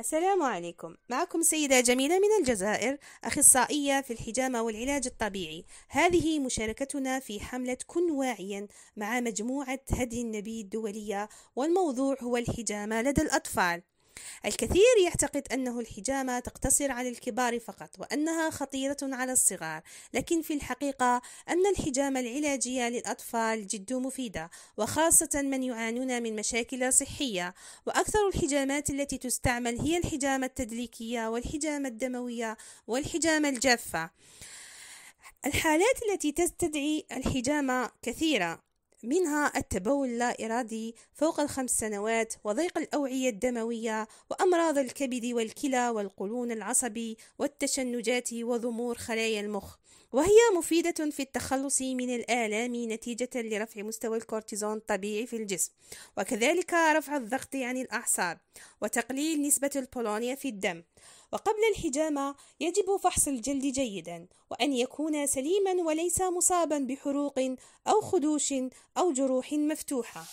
السلام عليكم معكم سيدة جميلة من الجزائر أخصائية في الحجامة والعلاج الطبيعي هذه مشاركتنا في حملة كن واعيا مع مجموعة هدي النبي الدولية والموضوع هو الحجامة لدى الأطفال الكثير يعتقد أنه الحجامة تقتصر على الكبار فقط وأنها خطيرة على الصغار لكن في الحقيقة أن الحجامة العلاجية للأطفال جد مفيدة وخاصة من يعانون من مشاكل صحية وأكثر الحجامات التي تستعمل هي الحجامة التدليكية والحجامة الدموية والحجامة الجافة الحالات التي تستدعي الحجامة كثيرة منها التبول لا إرادي فوق الخمس سنوات وضيق الأوعية الدموية وأمراض الكبد والكلى والقولون العصبي والتشنجات وضمور خلايا المخ وهي مفيدة في التخلص من الآلام نتيجة لرفع مستوى الكورتيزون الطبيعي في الجسم وكذلك رفع الضغط عن الأعصاب وتقليل نسبة البولونيا في الدم وقبل الحجامة يجب فحص الجلد جيدا وأن يكون سليما وليس مصابا بحروق أو خدوش أو جروح مفتوحة